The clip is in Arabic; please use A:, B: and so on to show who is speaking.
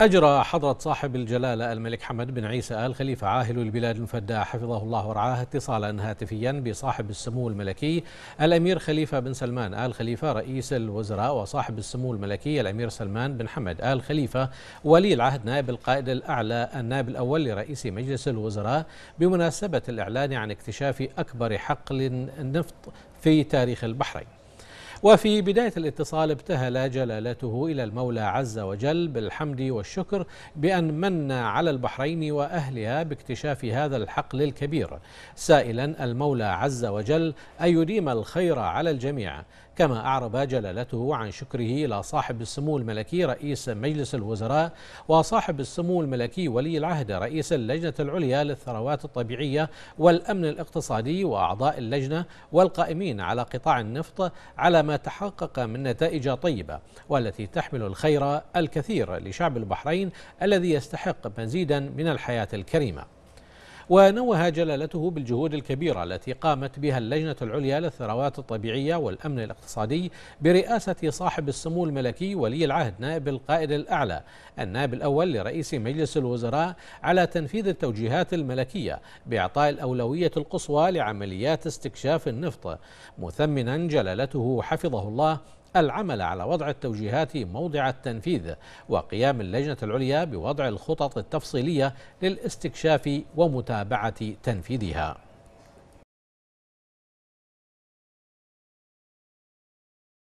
A: أجرى حضرة صاحب الجلالة الملك حمد بن عيسى آل خليفة عاهل البلاد المفداة حفظه الله ورعاه اتصالا هاتفيا بصاحب السمو الملكي الأمير خليفة بن سلمان آل خليفة رئيس الوزراء وصاحب السمو الملكي الأمير سلمان بن حمد آل خليفة ولي العهد نائب القائد الأعلى النائب الأول لرئيس مجلس الوزراء بمناسبة الإعلان عن اكتشاف أكبر حقل النفط في تاريخ البحرين وفي بداية الاتصال ابتهل جلالته إلى المولى عز وجل بالحمد والشكر بأن من على البحرين وأهلها باكتشاف هذا الحقل الكبير سائلا المولى عز وجل أن يديم الخير على الجميع كما أعرب جلالته عن شكره إلى صاحب السمو الملكي رئيس مجلس الوزراء وصاحب السمو الملكي ولي العهد رئيس اللجنة العليا للثروات الطبيعية والأمن الاقتصادي وأعضاء اللجنة والقائمين على قطاع النفط على ما تحقق من نتائج طيبة والتي تحمل الخير الكثير لشعب البحرين الذي يستحق مزيدا من الحياة الكريمة ونوه جلالته بالجهود الكبيرة التي قامت بها اللجنة العليا للثروات الطبيعية والأمن الاقتصادي برئاسة صاحب السمو الملكي ولي العهد نائب القائد الأعلى النائب الأول لرئيس مجلس الوزراء على تنفيذ التوجيهات الملكية بإعطاء الأولوية القصوى لعمليات استكشاف النفط مثمنا جلالته حفظه الله العمل على وضع التوجيهات موضع التنفيذ وقيام اللجنة العليا بوضع الخطط التفصيلية للاستكشاف ومتابعة تنفيذها